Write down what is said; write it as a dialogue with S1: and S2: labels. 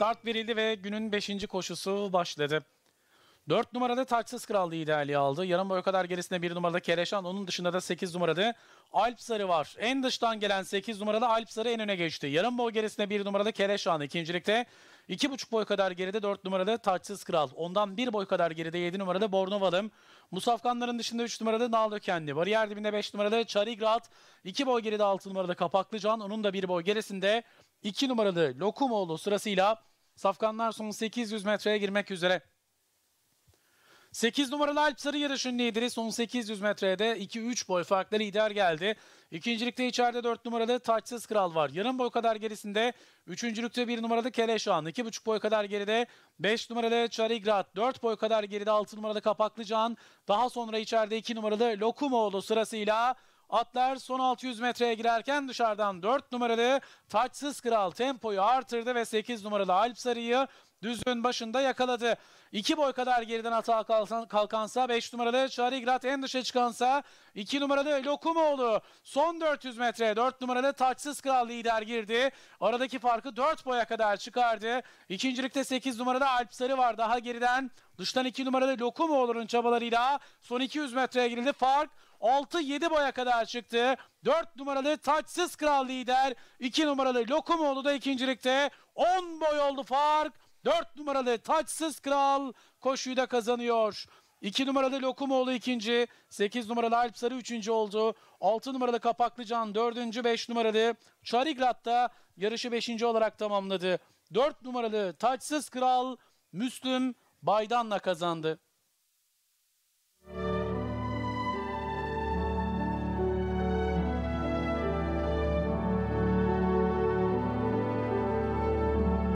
S1: Start verildi ve günün 5. koşusu başladı. 4 numarada Taçsız Kral liderliği aldı. Yarım boy kadar gerisinde 1 numarada Kereşan. Onun dışında da 8 numarada Alp Sarı var. En dıştan gelen 8 numarada Alp Sarı en öne geçti. Yarım boy gerisinde 1 numarada Kereşan. İkincilikte 2,5 boy kadar geride 4 numarada Taçsız Kral. Ondan 1 boy kadar geride 7 numarada Bornovalım. Musafkanların dışında 3 numarada Naldökenli. Bariyer dibinde 5 numarada Çarigrat. 2 boy geride 6 numarada Kapaklıcan. Onun da 1 boy gerisinde 2 numaralı Lokumoğlu sırasıyla Safkanlar son 800 metreye girmek üzere. 8 numaralı Alp Sarı yarışın lideri son 800 metrede 2-3 boy farklı lider geldi. İkincilikte içeride 4 numaralı Taçsız Kral var. Yarım boy kadar gerisinde. Üçüncülükte 1 numaralı Keleşan. 2,5 boy kadar geride 5 numaralı Çarigrat. 4 boy kadar geride 6 numaralı Kapaklıcan. Daha sonra içeride 2 numaralı Lokumoğlu sırasıyla Atlar son 600 metreye girerken dışarıdan 4 numaralı Taçsız Kral tempoyu artırdı ve 8 numaralı Alp Sarı'yı düzün başında yakaladı. 2 boy kadar geriden hata kalkan, kalkansa 5 numaralı Çarigrat en dışa çıkansa 2 numaralı Lokumoğlu son 400 metre 4 numaralı Taçsız Kral lider girdi. Aradaki farkı 4 boya kadar çıkardı. İkincilikte 8 numaralı Alp Sarı var daha geriden. Dıştan 2 numaralı Lokumoğlu'nun çabalarıyla son 200 metreye girildi. Fark 6-7 boya kadar çıktı. 4 numaralı Taçsız Kral lider. 2 numaralı Lokumoğlu da ikincilikte. 10 boy oldu fark. 4 numaralı Taçsız Kral koşuyu da kazanıyor. 2 numaralı Lokumoğlu ikinci, 8 numaralı Alp Sarı üçüncü oldu. 6 numaralı kapaklı can dördüncü, 5 numaralı Çariglat da yarışı beşinci olarak tamamladı. 4 numaralı Taçsız Kral Müslüm Baydan'la kazandı.